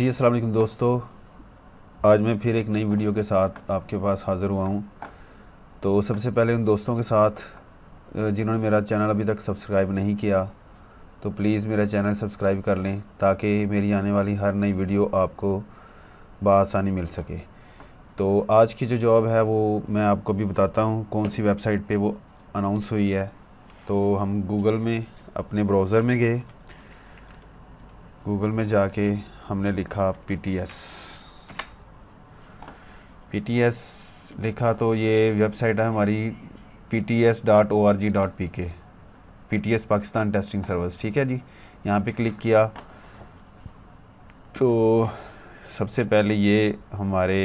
जी अस्सलाम वालेकुम दोस्तों आज मैं फिर एक नई वीडियो के साथ आपके पास हाज़िर हुआ हूँ तो सबसे पहले उन दोस्तों के साथ जिन्होंने मेरा चैनल अभी तक सब्सक्राइब नहीं किया तो प्लीज़ मेरा चैनल सब्सक्राइब कर लें ताकि मेरी आने वाली हर नई वीडियो आपको बसानी मिल सके तो आज की जो जॉब है वो मैं आपको भी बताता हूँ कौन सी वेबसाइट पर वो अनाउंस हुई है तो हम गूगल में अपने ब्राउज़र में गए गूगल में जाके हमने लिखा P T S P T S लिखा तो ये वेबसाइट है हमारी P T S dot O R G dot P K P T S Pakistan testing service ठीक है जी यहाँ पे क्लिक किया तो सबसे पहले ये हमारे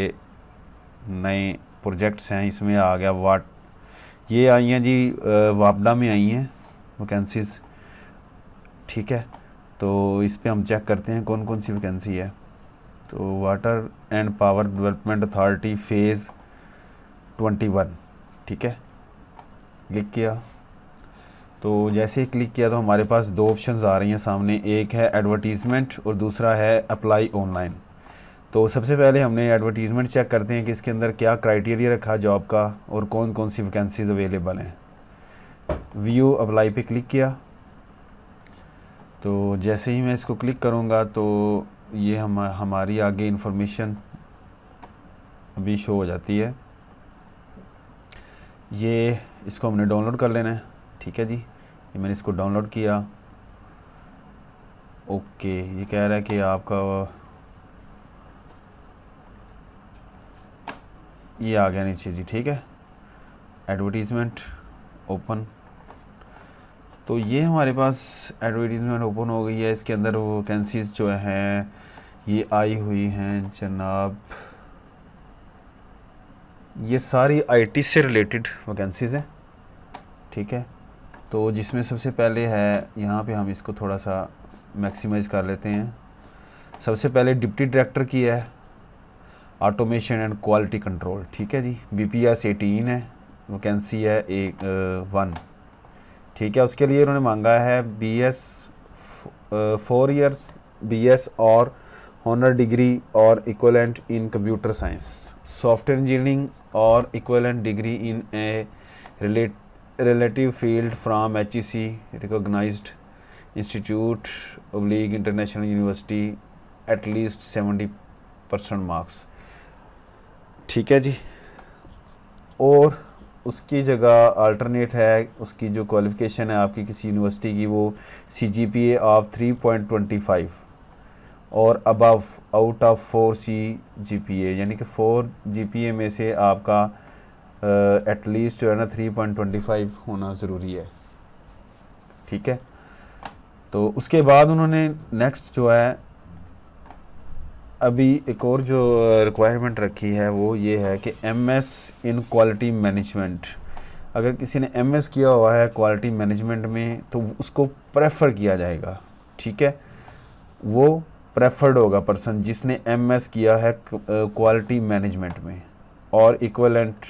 नए प्रोजेक्ट्स हैं इसमें आ गया वाट ये आई हैं जी वापडा में आई हैं वैकेंसीज़ ठीक है तो इस पर हम चेक करते हैं कौन कौन सी वैकेंसी है तो water and power development authority phase twenty one ठीक है क्लिक किया तो जैसे ही क्लिक किया तो हमारे पास दो ऑप्शंस आ रही हैं सामने एक है एडवर्टीज़मेंट और दूसरा है अप्लाई ऑनलाइन तो सबसे पहले हमने एडवर्टीज़मेंट चेक करते हैं कि इसके अंदर क्या क्राइटेरिया रखा जॉब का और कौन कौन सी वैकेंसीज अवेलेबल हैं व्यू अप्लाई पे क्लिक किया तो जैसे ही मैं इसको क्लिक करूँगा तो ये हम हमारी आगे इन्फॉर्मेशन अभी शो हो जाती है ये इसको हमने डाउनलोड कर लेना है ठीक है जी ये मैंने इसको डाउनलोड किया ओके ये कह रहा है कि आपका ये आ गया नीचे जी ठीक है एडवर्टीज़मेंट ओपन तो ये हमारे पास एडवर्टीज़मेंट ओपन हो गई है इसके अंदर वो वैकेंसीज जो हैं ये आई हुई हैं जनाब ये सारी आईटी से रिलेटेड वैकेंसीज़ हैं ठीक है तो जिसमें सबसे पहले है यहाँ पे हम इसको थोड़ा सा मैक्सिमाइज़ कर लेते हैं सबसे पहले डिप्टी डायरेक्टर की है ऑटोमेशन एंड क्वालिटी कंट्रोल ठीक है जी बी पी एस एटीन है वैकेंसी है एक वन ठीक है उसके लिए उन्होंने मांगा है B S four years B S और हॉनर डिग्री और equivalent in computer science software engineering और equivalent degree in a relative field from H E C recognise institute ओब्लीग international university at least seventy percent marks ठीक है जी और उसकी जगह alternate है उसकी जो क्वालिफ़िकेशन है आपकी किसी यूनिवर्सिटी की वो C G P A of three point twenty five और above out of four C G P A यानी कि फोर जी पी ए में से आपका एटलीस्ट जो है ना थ्री पॉइंट ट्वेंटी फाइव होना ज़रूरी है ठीक है तो उसके बाद उन्होंने नेक्स्ट जो है अभी एक और जो रिक्वायरमेंट रखी है वो ये है कि M S in quality management अगर किसी ने एम एस किया हुआ है क्वालिटी मैनेजमेंट में तो उसको प्रेफर किया जाएगा ठीक है वो प्रेफर्ड होगा पर्सन जिसने एम एस किया है क्वालिटी मैनेजमेंट में और इक्वलेंट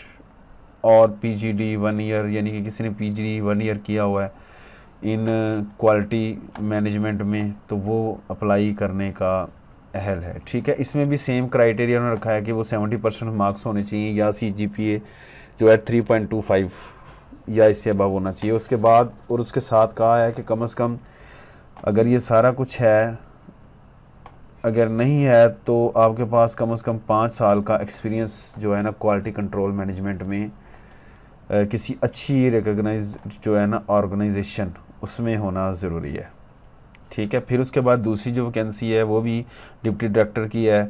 और P G D one year यानी कि किसी ने P G D one year किया हुआ है इन क्वालिटी मैनेजमेंट में तो वो अप्लाई करने का अहल है ठीक है इसमें भी सेम क्राइटेरिया उन्होंने रखा है कि वो सेवेंटी परसेंट मार्क्स होने चाहिए या सी जी पी ए जो है थ्री पॉइंट टू फाइव या इससे अबव होना चाहिए उसके बाद और उसके साथ कहा है कि कम अज कम अगर ये सारा कुछ है अगर नहीं है तो आपके पास कम अज़ कम पाँच साल का एक्सपीरियंस जो है ना क्वालिटी कंट्रोल मैनेजमेंट में आ, किसी अच्छी रिकगनाइज जो है ना ऑर्गेनाइजेशन उसमें होना ज़रूरी है ठीक है फिर उसके बाद दूसरी जो वैकेंसी है वो भी डिप्टी डायरेक्टर की है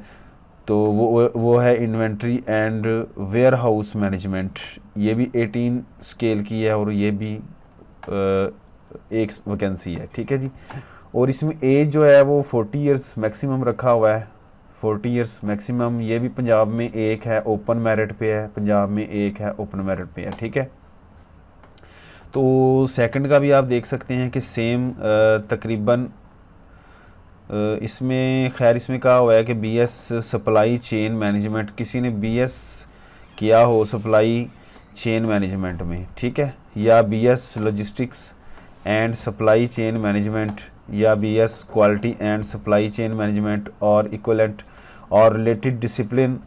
तो वो वो है inventory and warehouse management ये भी 18 स्केल की है और ये भी एक वैकेंसी है ठीक है जी और इसमें एज जो है वो 40 इयर्स मैक्सिमम रखा हुआ है 40 इयर्स मैक्सिमम ये भी पंजाब में एक है ओपन मेरिट पे है पंजाब में एक है ओपन मेरिट पे है ठीक है तो सेकंड का भी आप देख सकते हैं कि सेम तकरीबन इसमें खैर इसमें कहा हुआ है कि बीएस सप्लाई चेन मैनेजमेंट किसी ने बीएस किया हो सप्लाई चेन मैनेजमेंट में ठीक है या BS logistics and supply chain management या BS quality and supply chain management और इक्वलेंट और related discipline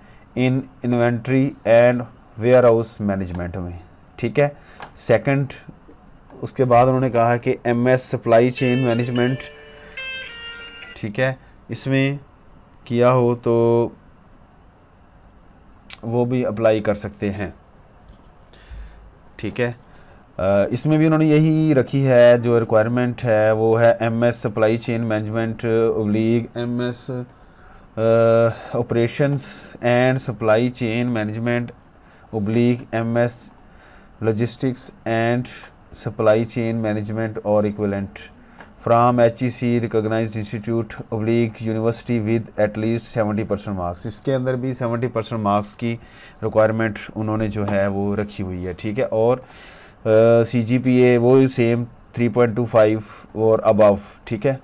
in inventory and warehouse management में ठीक है सेकंड उसके बाद उन्होंने कहा है कि M S supply chain management ठीक है इसमें किया हो तो वो भी अप्लाई कर सकते हैं ठीक है इसमें भी उन्होंने यही रखी है जो रिक्वायरमेंट है वो है M S supply chain management league M S operations and supply chain management oblique M S logistics and supply chain management और equivalent from H E C recognise institute oblique university with at least seventy percent marks इसके अंदर भी seventy percent marks की requirement उन्होंने जो है वो रखी हुई है ठीक है और सी जी पी ए वो same three point two five और अबव ठीक है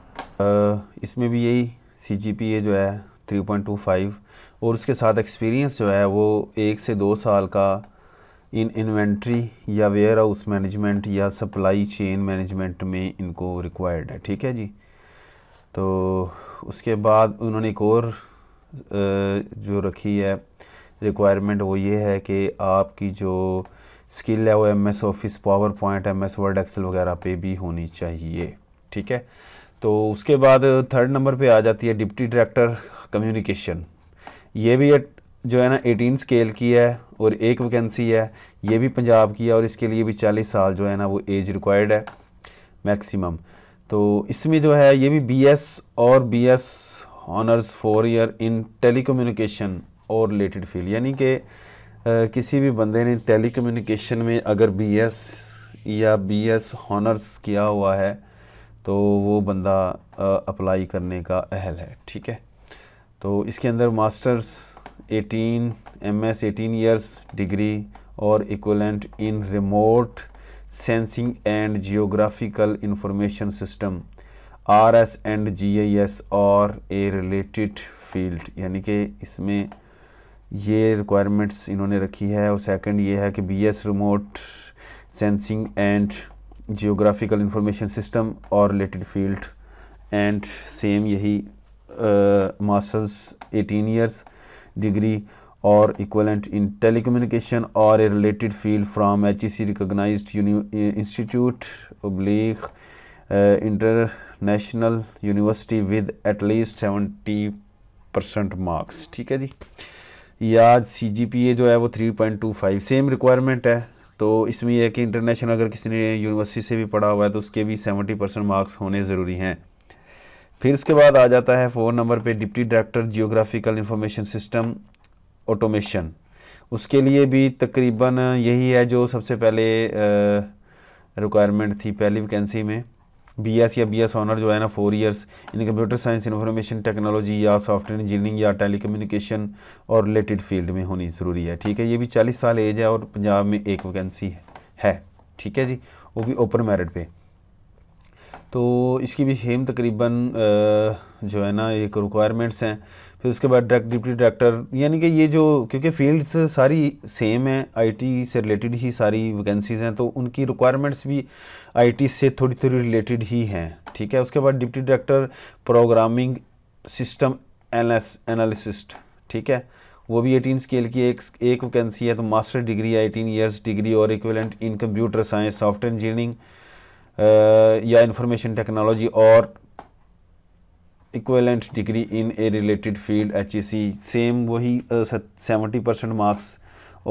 इसमें भी यही सी जी पी ए जो है थ्री पॉइंट टू फाइव और उसके साथ एक्सपीरियंस जो है वो एक से दो साल का इन इन्वेंट्री या वेयर हाउस मैनेजमेंट या सप्लाई चेन मैनेजमेंट में इनको रिक्वायर्ड है ठीक है जी तो उसके बाद उन्होंने एक और जो रखी है रिक्वायरमेंट वो ये है कि आपकी जो स्किल है वो M S office PowerPoint M S word excel वगैरह पे भी होनी चाहिए ठीक है तो उसके बाद थर्ड नंबर पे आ जाती है डिप्टी डायरेक्टर कम्युनिकेशन ये भी एक जो है ना 18 स्केल की है और एक वैकेंसी है ये भी पंजाब की है और इसके लिए भी 40 साल जो है ना वो एज रिक्वायर्ड है मैक्सिमम तो इसमें जो है ये भी बीएस और BS honours four year in telecommunication और रिलेटेड फील्ड यानी कि किसी भी बंदे ने टेलीकम्युनिकेशन में अगर बीएस या बीएस हॉनर्स किया हुआ है तो वो बंदा अप्लाई करने का अहल है ठीक है तो इसके अंदर masters eighteen M S eighteen years degree और equivalent in remote sensing and geographical information system R S and G I S और ए रिलेटेड फील्ड यानी कि इसमें ये रिक्वायरमेंट्स इन्होंने रखी है और सेकेंड ये है कि B S remote sensing and geographical information system और रिलेटेड फील्ड एंड सेम यही masters eighteen years degree or equivalent in telecommunication or a related field from HEC recognized uni institute oblique uh, international university with at least 70 percent marks ठीक है जी या सी G P ए जो है वो three point two five same requirement है तो इसमें यह है कि इंटरनेशनल अगर किसी ने यूनिवर्सिटी से भी पढ़ा हुआ है तो उसके भी सेवेंटी परसेंट मार्क्स होने ज़रूरी हैं फिर इसके बाद आ जाता है फोन नंबर पे deputy director geographical information system automation उसके लिए भी तकरीबन यही है जो सबसे पहले रिक्वायरमेंट थी पहली वैकेंसी में बी एस या बी एस ऑनर जो है ना four years in computer science information technology या सॉफ्टवेयर इंजीनियरिंग या टेलीकम्युनिकेशन और रिलेटेड फील्ड में होनी ज़रूरी है ठीक है ये भी चालीस साल एज है और पंजाब में एक वैकेंसी है ठीक है जी वो भी ओपन मेरिट पे तो इसकी भी सेम तकरीबन जो है ना एक रिक्वायरमेंट्स हैं फिर उसके बाद डायरेक्ट डिप्टी डायरेक्टर यानी कि ये जो क्योंकि फील्ड्स सारी सेम हैं आईटी से रिलेटेड ही सारी वैकेंसीज़ हैं तो उनकी रिक्वायरमेंट्स भी आईटी से थोड़ी थोड़ी रिलेटेड ही हैं ठीक है उसके बाद deputy director programming system analyst ठीक है वो भी एटीन स्केल की एक एक वैकेंसी है तो master degree eighteen years degree और equivalent in computer science software engineering Uh, या इंफॉर्मेशन टेक्नोलॉजी e uh, और equivalent degree in a related field H E C same वही सेवेंटी परसेंट मार्क्स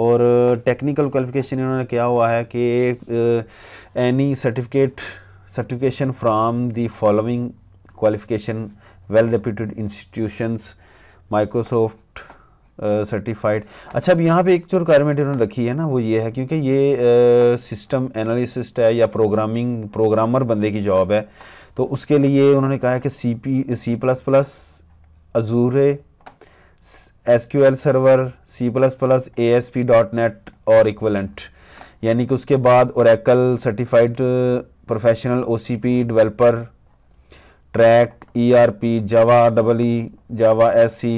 और टेक्निकल क्वालिफिकेशन इन्होंने क्या हुआ है कि any certificate certification from the following qualification well reputed institutions Microsoft certified अच्छा अब यहाँ पे एक जो रिक्वायरमेंट इन्होंने रखी है ना वो ये है क्योंकि ये सिस्टम एनालिसिस्ट है या प्रोग्रामिंग प्रोग्रामर बंदे की जॉब है तो उसके लिए उन्होंने कहा है कि C P C plus plus Azure S Q L server C plus plus A S P dot net और इक्वलेंट यानी कि उसके बाद Oracle certified professional O C P developer track E R P Java double E Java S C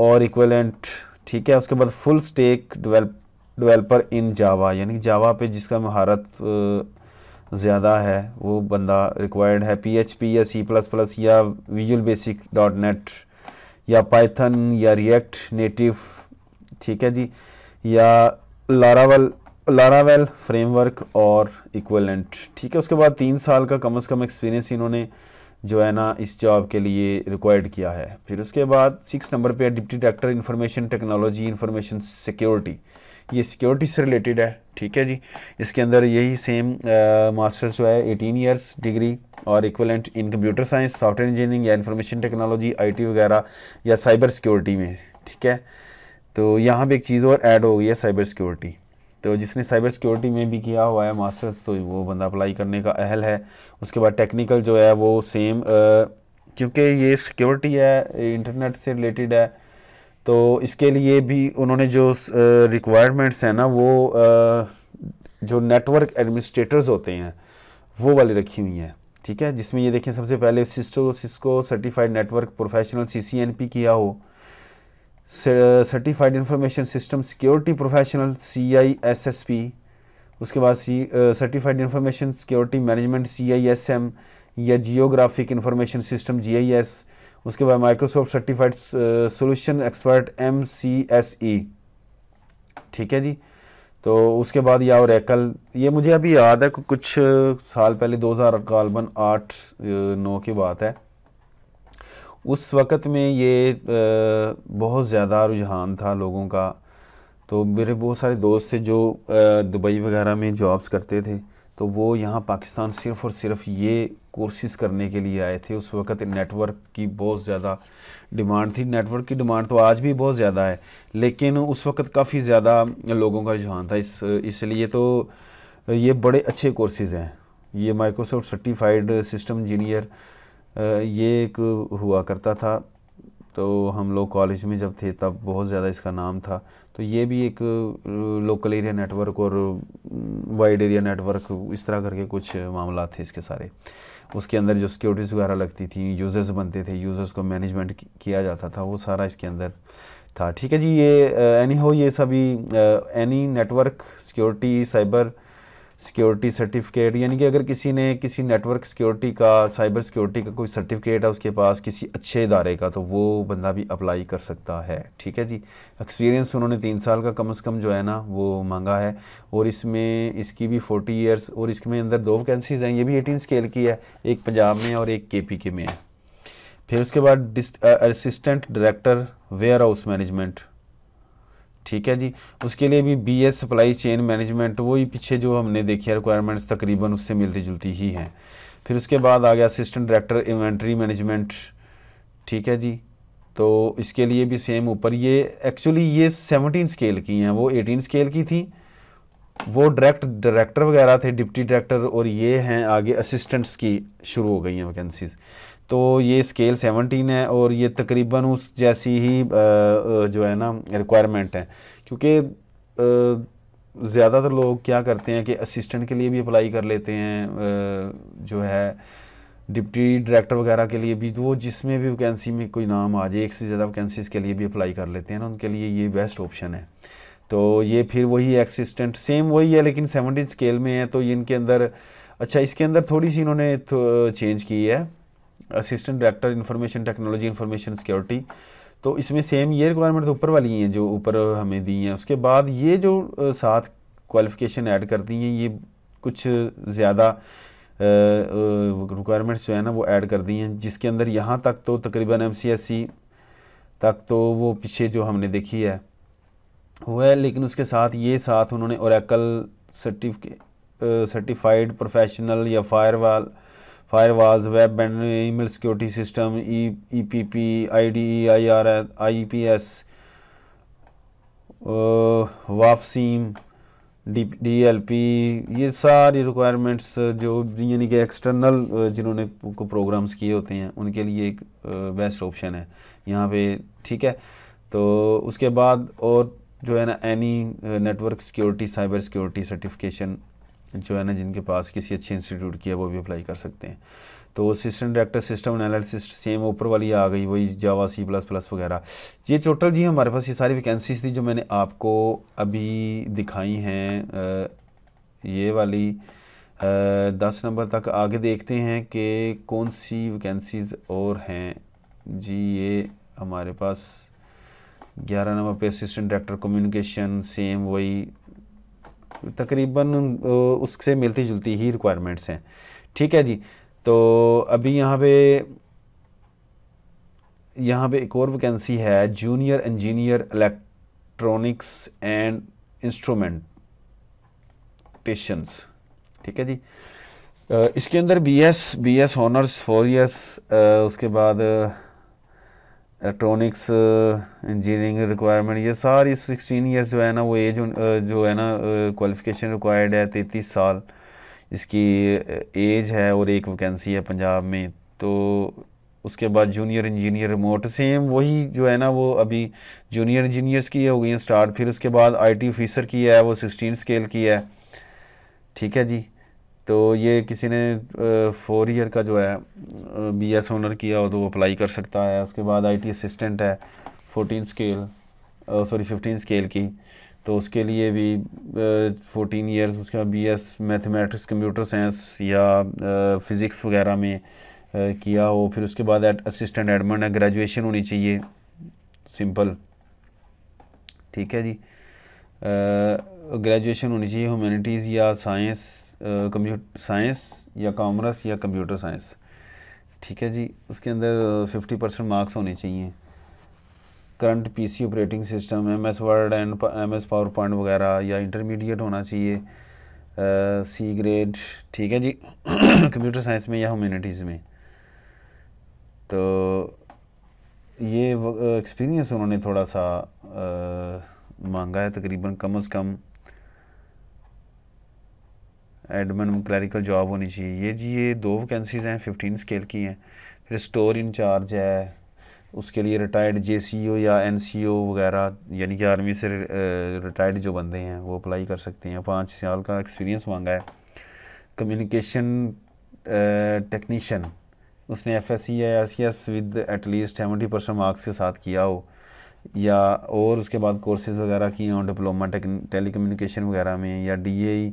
और equivalent ठीक है उसके बाद full stack devel developer in Java यानी कि जावा पे जिसका महारत ज़्यादा है वो बंदा रिक्वायर्ड है पीएचपी या सी प्लस प्लस या विजुअल बेसिक डॉट नेट या पाइथन या रिएक्ट नेटिव ठीक है जी या लारावल लारावेल फ्रेमवर्क और इक्वलेंट ठीक है उसके बाद तीन साल का कम अज कम एक्सपीरियंस इन्होंने जो है ना इस जॉब के लिए रिक्वायर्ड किया है फिर उसके बाद सिक्स नंबर पे deputy director information technology information security ये सिक्योरिटी से रिलेटेड है ठीक है जी इसके अंदर यही सेम मास्टर्स जो है एटीन ईयर्स डिग्री और equivalent in computer science software engineering या इन्फॉर्मेशन टेक्नोलॉजी आई वगैरह या साइबर सिक्योरिटी में ठीक है तो यहाँ पर एक चीज़ और ऐड हो गई है साइबर सिक्योरिटी तो जिसने साइबर सिक्योरिटी में भी किया हुआ है मास्टर्स तो वो बंदा अप्लाई करने का अहल है उसके बाद टेक्निकल जो है वो सेम क्योंकि ये सिक्योरिटी है इंटरनेट से रिलेटेड है तो इसके लिए भी उन्होंने जो रिक्वायरमेंट्स हैं ना वो आ, जो नेटवर्क एडमिनिस्ट्रेटर्स होते हैं वो वाले रखी हुई हैं ठीक है जिसमें ये देखें सबसे पहले Cisco Cisco certified network professional C किया हो certified information system security professional C I S S P उसके बाद C certified information security management C I S M या geographic information system G I S उसके बाद Microsoft certified solution expert M C S E ठीक है जी तो उसके बाद या एकल ये मुझे अभी याद है कुछ साल पहले दो हज़ार गालबन आठ नौ की बात है उस वक़्त में ये बहुत ज़्यादा रुझान था लोगों का तो मेरे बहुत सारे दोस्त थे जो दुबई वगैरह में जॉब्स करते थे तो वो यहाँ पाकिस्तान सिर्फ़ और सिर्फ ये कोर्सेज़ करने के लिए आए थे उस वक़्त नेटवर्क की बहुत ज़्यादा डिमांड थी नेटवर्क की डिमांड तो आज भी बहुत ज़्यादा है लेकिन उस वक़्त काफ़ी ज़्यादा लोगों का रुझान था इस इसलिए तो ये बड़े अच्छे कोर्सेज़ हैं ये माइक्रोसॉफ्ट सर्टिफाइड सिस्टम इंजीनियर ये एक हुआ करता था तो हम लोग कॉलेज में जब थे तब बहुत ज़्यादा इसका नाम था तो ये भी एक लोकल एरिया नेटवर्क और वाइड एरिया नेटवर्क इस तरह करके कुछ मामला थे इसके सारे उसके अंदर जो सिक्योरिटीज़ वगैरह लगती थी यूज़र्स बनते थे यूज़र्स को मैनेजमेंट किया जाता था वो सारा इसके अंदर था ठीक है जी ये एनी हो ये सभी any network security cyber security certificate यानी कि अगर किसी ने किसी नेटवर्क सिक्योरिटी का साइबर सिक्योरिटी का कोई सर्टिफिकेट है उसके पास किसी अच्छे इदारे का तो वो बंदा भी अप्लाई कर सकता है ठीक है जी एक्सपीरियंस उन्होंने तीन साल का कम से कम जो है ना वो मांगा है और इसमें इसकी भी फोर्टी ईयर्स और इसमें अंदर दो वैकेंसीज हैं ये भी एटीन स्केल की है एक पंजाब में और एक के पी के में है फिर उसके बाद assistant director warehouse management ठीक है जी उसके लिए भी B S supply chain management वही पीछे जो हमने देखी रिक्वायरमेंट्स तकरीबन उससे मिलती जुलती ही हैं फिर उसके बाद आ गया असिस्टेंट डायरेक्टर इन्वेंट्री मैनेजमेंट ठीक है जी तो इसके लिए भी सेम ऊपर ये एक्चुअली ये 17 स्केल की हैं वो 18 स्केल की थी वो डायरेक्ट डायरेक्टर वगैरह थे डिप्टी डायरेक्टर और ये हैं आगे असिस्टेंट्स की शुरू हो गई हैं वैकेंसीज़ तो ये स्केल 17 है और ये तकरीबन उस जैसी ही जो है ना रिक्वायरमेंट है क्योंकि ज़्यादातर लोग क्या करते हैं कि असिस्टेंट के लिए भी अप्लाई कर लेते हैं जो है डिप्टी डायरेक्टर वगैरह के लिए भी तो वो जिसमें भी वैकेंसी में कोई नाम आ जाए एक से ज़्यादा वैकेंसीज़ के लिए भी अप्लाई कर लेते हैं ना उनके लिए ये बेस्ट ऑप्शन है तो ये फिर वही असिस्टेंट सेम वही है लेकिन सेवनटीन स्केल में है तो इनके अंदर अच्छा इसके अंदर थोड़ी सी इन्होंने चेंज की है assistant director information technology information security तो इसमें सेम ये रिक्वायरमेंट ऊपर वाली हैं जो ऊपर हमें दी हैं उसके बाद ये जो साथ क्वालिफिकेशन ऐड करती हैं ये कुछ ज़्यादा रिक्वायरमेंट्स जो है ना वो ऐड कर दी हैं जिसके अंदर यहाँ तक तो तकरीबन एम तक तो वो पीछे जो हमने देखी है वो है लेकिन उसके साथ ये साथ उन्होंने औरकल सर्टिफिकेट सर्टिफाइड प्रोफेशनल या firewall firewalls web and email security system E E P P I D E I R I P S वापसीम डी डी एल पी ये सारी रिक्वायरमेंट्स uh, जो यानी कि एक्सटर्नल uh, जिन्होंने को programmes किए होते हैं उनके लिए एक बेस्ट uh, ऑप्शन है यहाँ पे ठीक है तो उसके बाद और जो है ना any network security cyber security certification जो है ना जिनके पास किसी अच्छे इंस्टीट्यूट की है वो भी अप्लाई कर सकते हैं तो assistant director system analysis same ऊपर वाली आ गई वही जावा सी प्लस प्लस वगैरह ये टोटल जी हमारे पास ये सारी वैकेंसीज थी जो मैंने आपको अभी दिखाई हैं ये वाली आ, दस नंबर तक आगे देखते हैं कि कौन सी वैकेंसीज और हैं जी ये हमारे पास ग्यारह नंबर पे असिस्टेंट डायरेक्टर कम्युनिकेशन सेम वही तकरीबन उससे मिलती जुलती ही रिक्वायरमेंट्स हैं ठीक है जी तो अभी यहाँ पे यहाँ पे एक और वैकेंसी है junior engineer electronics and instrumentations ठीक है जी इसके अंदर BS BS honours four years उसके बाद इलेक्ट्रॉनिक्स इंजीनियरिंग रिक्वायरमेंट ये सारी सिक्सटीन ईयर्स जो है ना वो एज uh, जो है ना क्वालिफिकेशन uh, रिक्वायर्ड है तैंतीस साल इसकी एज uh, है और एक वैकेंसी है पंजाब में तो उसके बाद जूनियर इंजीनियर रिमोट सेम वही जो है ना वो अभी जूनियर इंजीनियर्स की हो गई हैं स्टार्ट फिर उसके बाद आईटी ऑफिसर की है वो सिक्सटीन स्केल की है ठीक है जी तो ये किसी ने फोर ईयर का जो है बी एस ऑनर किया हो तो वो अप्लाई कर सकता है उसके बाद आई टी असिस्टेंट है fourteen scale sorry fifteen scale की तो उसके लिए भी फोटीन ईयर्स उसका B S mathematics computer science या फिज़िक्स वगैरह में किया हो फिर उसके बाद असिस्टेंट एडमिन है ग्रेजुएशन होनी चाहिए सिंपल ठीक है जी ग्रेजुएशन होनी चाहिए ह्यूमैनिटीज़ या साइंस कंप्यूटर साइंस या कॉमर्स या कंप्यूटर साइंस ठीक है जी उसके अंदर फिफ्टी परसेंट मार्क्स होने चाहिए current PC operating system M S word and M S PowerPoint वगैरह या इंटरमीडिएट होना चाहिए सी ग्रेड ठीक है जी कंप्यूटर साइंस में या ह्यूमैनिटीज़ में तो ये एक्सपीरियंस उन्होंने थोड़ा सा आ, मांगा है तकरीबन कम अज़ कम एडमिन क्लरिकल जॉब होनी चाहिए ये जी ये दो वैकेंसीज़ हैं फिफ्टीन स्केल की हैं फिर स्टोर इंचार्ज है उसके लिए रिटायर्ड जे सी ओ या एन सी ओ वगैरह यानी कि आर्मी से रिटायर्ड जो बंदे हैं वो अप्लाई कर सकते हैं पाँच साल का एक्सपीरियंस मांगा है कम्युनिकेशन टेक्नीशियन उसने एफ एस सी या S S with at least seventy percent marks के साथ किया हो या और उसके बाद कोर्सेज़ वगैरह किए हों डिप्लोमा टेली कम्युनिकेशन वगैरह में या डी ए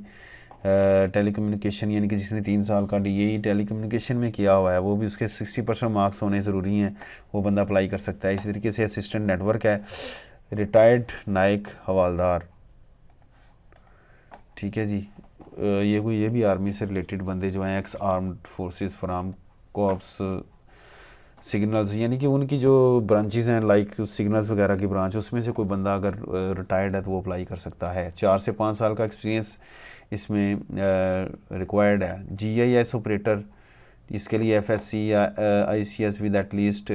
टेलीकम्युनिकेशन यानी कि जिसने तीन साल का डी ए टेलीकम्युनिकेशन में किया हुआ है वो भी उसके सिक्सटी परसेंट मार्क्स होने ज़रूरी हैं वो बंदा अप्लाई कर सकता है इसी तरीके से असिस्टेंट नेटवर्क है रिटायर्ड नायक हवालदार ठीक है जी ये कोई ये भी आर्मी से रिलेटेड बंदे जो हैं ex armed forces from corps signals यानी कि उनकी जो ब्रांचेज हैं लाइक सिग्नल्स वगैरह की ब्रांच उसमें से कोई बंदा अगर रिटायर्ड है तो वो अप्लाई कर सकता है चार से पाँच साल का एक्सपीरियंस इसमें रिक्वायर्ड है जी आई एस ऑपरेटर इसके लिए एफ एस सी या I C S with at least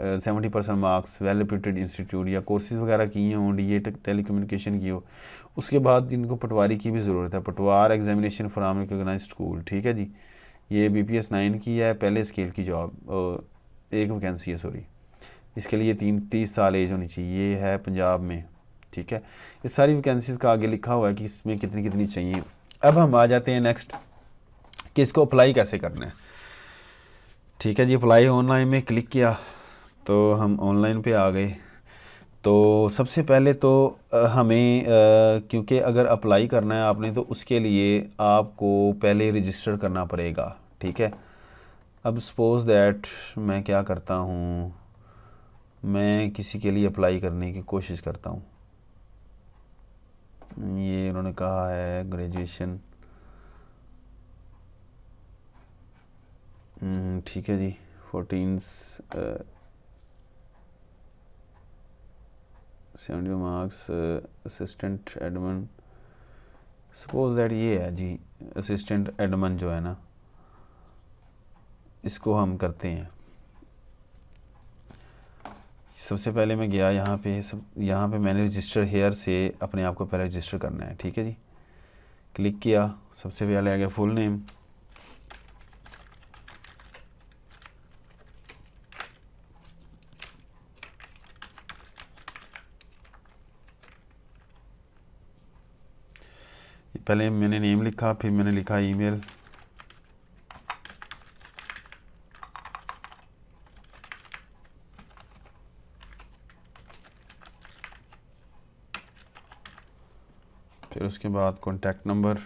seventy percent marks well reputed institute या कोर्सेज वगैरह किए हों डी ए टेली कम्युनिकेशन की हो उसके बाद इनको पटवारी की भी ज़रूरत है पटवार एग्जामिनेशन फ्राम रिकोगनाइज स्कूल ठीक है जी ये बी पी एस नाइन की है पहले स्केल की जॉब एक वैकेंसी है सॉरी इसके लिए तीन तीस साल एज होनी चाहिए ये है पंजाब में ठीक है ये सारी वैकेंसीज का आगे लिखा हुआ है कि इसमें कितनी कितनी चाहिए अब हम आ जाते हैं नेक्स्ट कि इसको अप्लाई कैसे करना है ठीक है जी अप्लाई ऑनलाइन में क्लिक किया तो हम ऑनलाइन पे आ गए तो सबसे पहले तो हमें क्योंकि अगर अप्लाई करना है आपने तो उसके लिए आपको पहले रजिस्टर करना पड़ेगा ठीक है अब सपोज़ दैट मैं क्या करता हूँ मैं किसी के लिए अप्लाई करने की कोशिश करता हूँ ये उन्होंने कहा है ग्रेजुएशन हम्म, ठीक है जी fourteens seventy marks assistant admin suppose that ये है जी असिस्टेंट एडमन जो है ना इसको हम करते हैं सबसे पहले मैं गया यहाँ पे सब यहाँ पे मैंने रजिस्टर हेयर से अपने आप को पहले रजिस्टर करना है ठीक है जी क्लिक किया सबसे पहले आ गया फुल नेम पहले मैंने नेम लिखा फिर मैंने लिखा ईमेल फिर उसके बाद कॉन्टैक्ट नंबर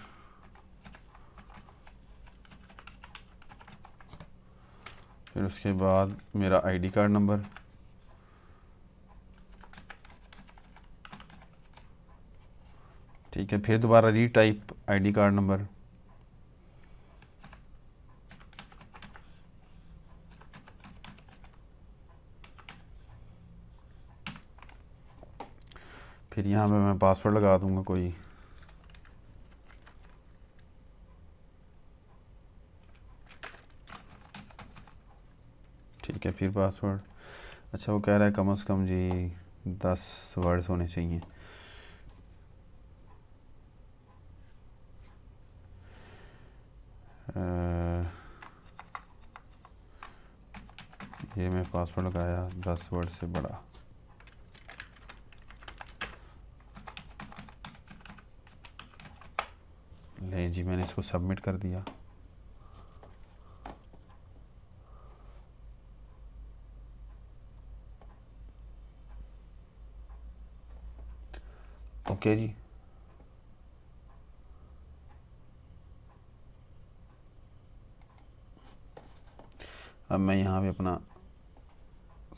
फिर उसके बाद मेरा आईडी कार्ड नंबर ठीक है फिर दोबारा रीटाइप आईडी कार्ड नंबर फिर यहाँ पे मैं पासवर्ड लगा दूंगा कोई ठीक है फिर पासवर्ड अच्छा वो कह रहा है कम से कम जी दस वर्ड्स होने चाहिए ये मैं पासवर्ड लगाया दस वर्ड से बड़ा ले जी मैंने इसको सबमिट कर दिया ओके जी अब मैं यहाँ पे अपना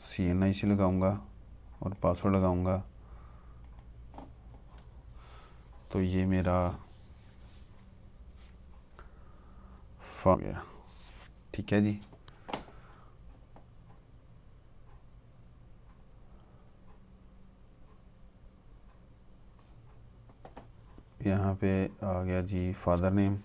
सी एन आई सी लगाऊँगा और पासवर्ड लगाऊँगा तो ये मेरा फॉर्म गया ठीक है जी यहाँ पे आ गया जी फादर नेम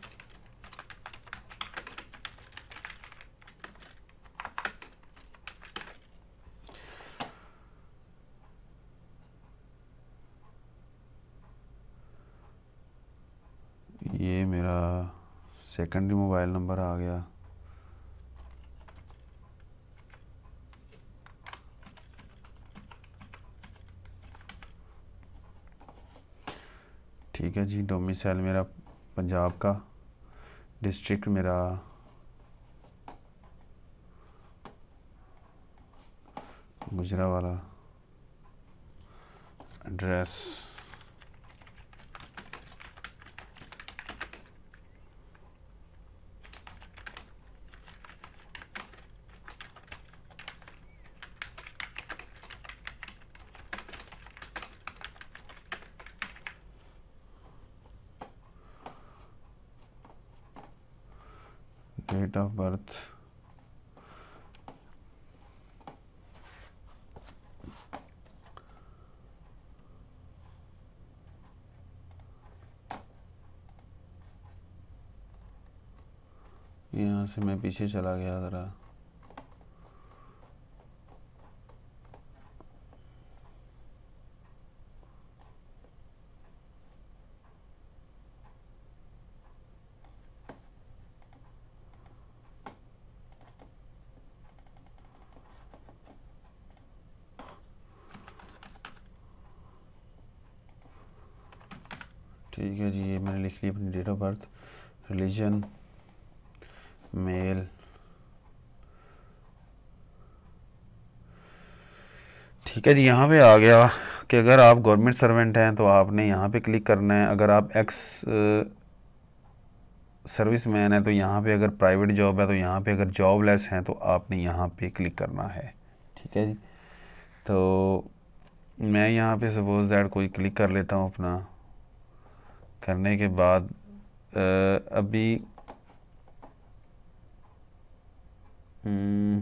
ये मेरा सेकेंडरी मोबाइल नंबर आ गया ठीक है जी डोमिसाइल मेरा पंजाब का डिस्ट्रिक्ट मेरा गुजरा वाला एड्रेस डेट ऑफ बर्थ यहाँ से मैं पीछे चला गया ज़रा अपनी date of birth religion male ठीक है जी यहाँ पे आ गया कि अगर आप गवर्नमेंट सर्वेंट हैं तो आपने यहाँ पे क्लिक करना है अगर आप एक्स सर्विस मैन है तो यहाँ पे अगर प्राइवेट जॉब है तो यहाँ पे अगर जॉबलेस हैं तो आपने यहाँ पे क्लिक करना है ठीक है जी तो मैं यहाँ पे सपोज़ दैट कोई क्लिक कर लेता हूँ अपना करने के बाद अभी हम्म,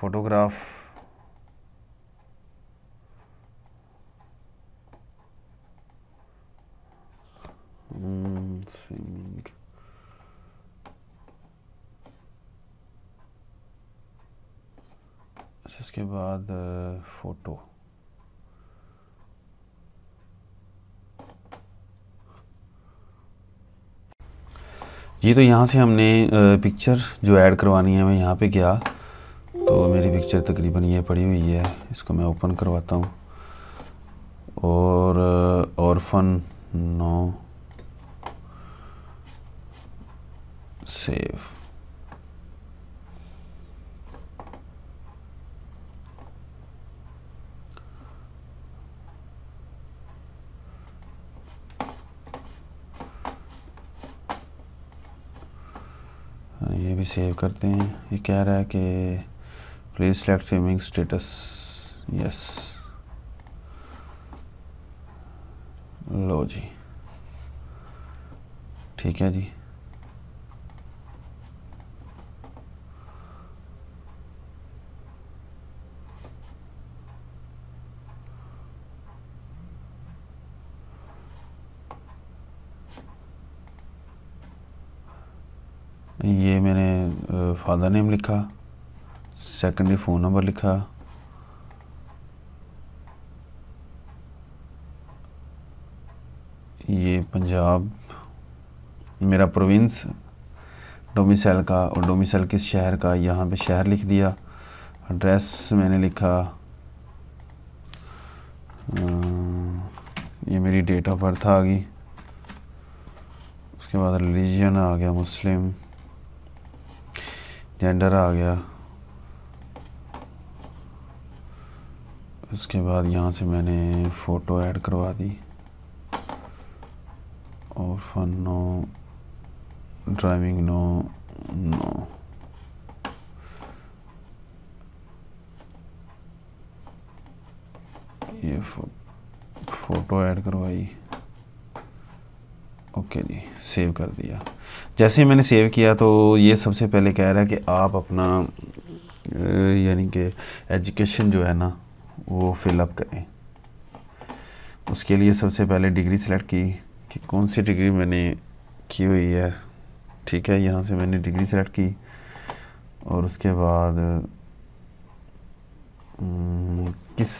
फ़ोटोग्राफ स्विमिंग हम्म, उसके बाद फ़ोटो uh, ये तो यहाँ से हमने पिक्चर जो ऐड करवानी है मैं यहाँ पे गया तो मेरी पिक्चर तकरीबन ये पड़ी हुई है इसको मैं ओपन करवाता हूँ और औरफन नो सेफ ये भी सेव करते हैं ये कह रहा है कि please select swimming status yes लो जी ठीक है जी सेकेंडरी फ़ोन नंबर लिखा ये पंजाब मेरा प्रोविंस डोमिसल का और डोमिसल किस शहर का यहाँ पे शहर लिख दिया एड्रेस मैंने लिखा ये मेरी डेट ऑफ बर्थ आ गई उसके बाद रिलीजन आ गया मुस्लिम जेंडर आ गया इसके बाद यहाँ से मैंने फ़ोटो ऐड करवा दी और फन नो ड्राइविंग नो नो ये फो, फ़ोटो ऐड करवाई ओके जी सेव कर दिया जैसे ही मैंने सेव किया तो ये सबसे पहले कह रहा है कि आप अपना यानी कि एजुकेशन जो है ना वो फिलअप करें उसके लिए सबसे पहले डिग्री सेलेक्ट की कि कौन सी डिग्री मैंने की हुई है ठीक है यहाँ से मैंने डिग्री सेलेक्ट की और उसके बाद किस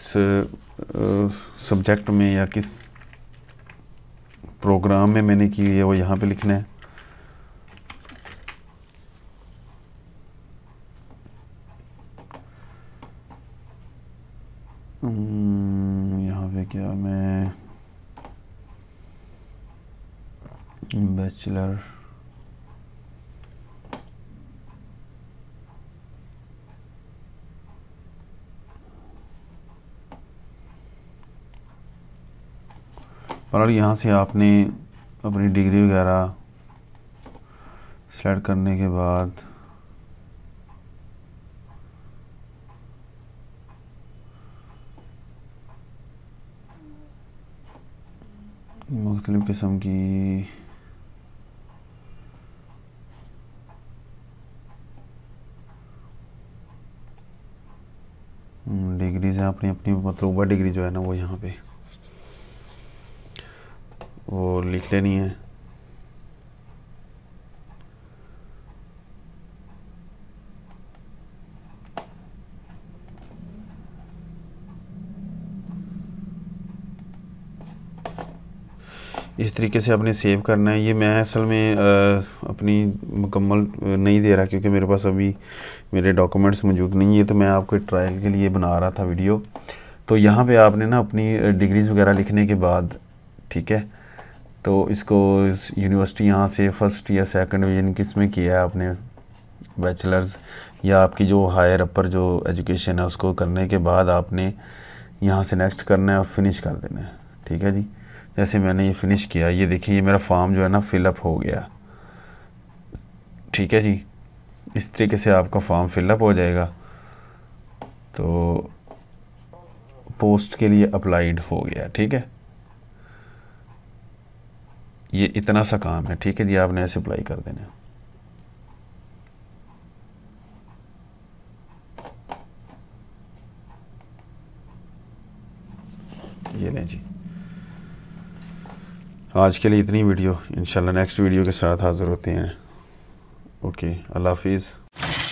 सब्जेक्ट में या किस प्रोग्राम में मैंने की हुई है वो यहाँ पे लिखना है हम्म, यहाँ पे क्या मैं बैचलर और यहाँ से आपने अपनी डिग्री वगैरह सेलेक्ट करने के बाद मुख्तलिफ़ किस्म की डिग्रीज हम्म, हैं अपनी अपनी मतलूबा डिग्री जो है ना वो यहाँ पे वो लिख लेनी है इस तरीके से आपने सेव करना है ये मैं असल में आ, अपनी मुकम्मल नहीं दे रहा क्योंकि मेरे पास अभी मेरे डॉक्यूमेंट्स मौजूद नहीं है तो मैं आपको ट्रायल के लिए बना रहा था वीडियो तो यहाँ पे आपने ना अपनी डिग्रीज़ वगैरह लिखने के बाद ठीक है तो इसको इस यूनिवर्सिटी यहाँ से फ़र्स्ट या सेकंड डिवीजन किस में किया है आपने बैचलर्स या आपकी जो हायर अपर जो एजुकेशन है उसको करने के बाद आपने यहाँ से नेक्स्ट करना है और फिनिश कर देना है ठीक है जी जैसे मैंने ये फिनिश किया ये देखिए ये मेरा फॉर्म जो है ना फिलअप हो गया ठीक है जी इस तरीके से आपका फॉर्म फिलअप हो जाएगा तो पोस्ट के लिए अप्लाइड हो गया ठीक है ये इतना सा काम है ठीक है जी आपने ऐसे अप्लाई कर देना ये नहीं जी आज के लिए इतनी वीडियो इंशाल्लाह नेक्स्ट वीडियो के साथ हाज़िर होते हैं ओके अल्लाह हाफिज़